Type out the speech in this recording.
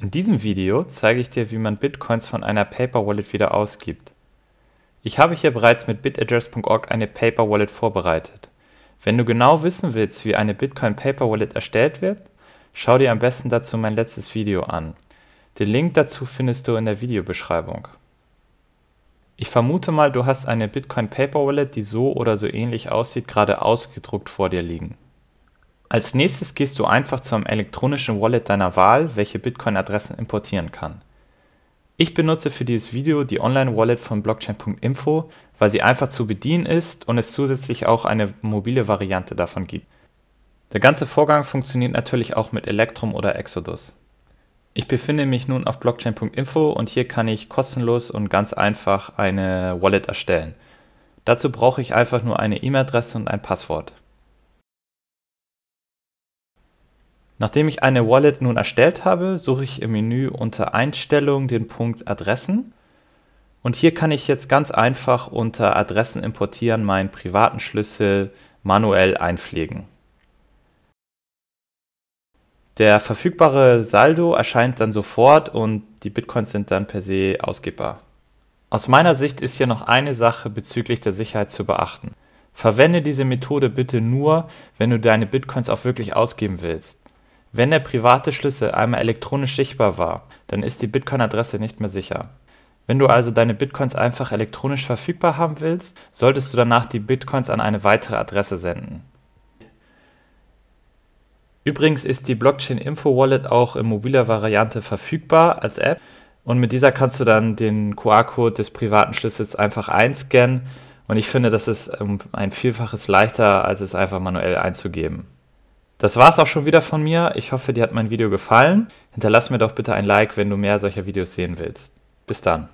In diesem Video zeige ich dir, wie man Bitcoins von einer Paper Wallet wieder ausgibt. Ich habe hier bereits mit bitaddress.org eine Paper Wallet vorbereitet. Wenn du genau wissen willst, wie eine Bitcoin Paper Wallet erstellt wird, schau dir am besten dazu mein letztes Video an. Den Link dazu findest du in der Videobeschreibung. Ich vermute mal, du hast eine Bitcoin Paper Wallet, die so oder so ähnlich aussieht, gerade ausgedruckt vor dir liegen. Als Nächstes gehst du einfach zu einem elektronischen Wallet deiner Wahl, welche Bitcoin-Adressen importieren kann. Ich benutze für dieses Video die Online-Wallet von Blockchain.info, weil sie einfach zu bedienen ist und es zusätzlich auch eine mobile Variante davon gibt. Der ganze Vorgang funktioniert natürlich auch mit Electrum oder Exodus. Ich befinde mich nun auf Blockchain.info und hier kann ich kostenlos und ganz einfach eine Wallet erstellen. Dazu brauche ich einfach nur eine E-Mail-Adresse und ein Passwort. Nachdem ich eine Wallet nun erstellt habe, suche ich im Menü unter Einstellungen den Punkt Adressen und hier kann ich jetzt ganz einfach unter Adressen importieren meinen privaten Schlüssel manuell einpflegen. Der verfügbare Saldo erscheint dann sofort und die Bitcoins sind dann per se ausgebbar. Aus meiner Sicht ist hier noch eine Sache bezüglich der Sicherheit zu beachten. Verwende diese Methode bitte nur, wenn du deine Bitcoins auch wirklich ausgeben willst. Wenn der private Schlüssel einmal elektronisch sichtbar war, dann ist die Bitcoin-Adresse nicht mehr sicher. Wenn du also deine Bitcoins einfach elektronisch verfügbar haben willst, solltest du danach die Bitcoins an eine weitere Adresse senden. Übrigens ist die Blockchain Info Wallet auch in mobiler Variante verfügbar als App und mit dieser kannst du dann den QR-Code des privaten Schlüssels einfach einscannen und ich finde, das ist um ähm, ein Vielfaches leichter, als es einfach manuell einzugeben. Das war's auch schon wieder von mir. Ich hoffe, dir hat mein Video gefallen. Hinterlass mir doch bitte ein Like, wenn du mehr solcher Videos sehen willst. Bis dann.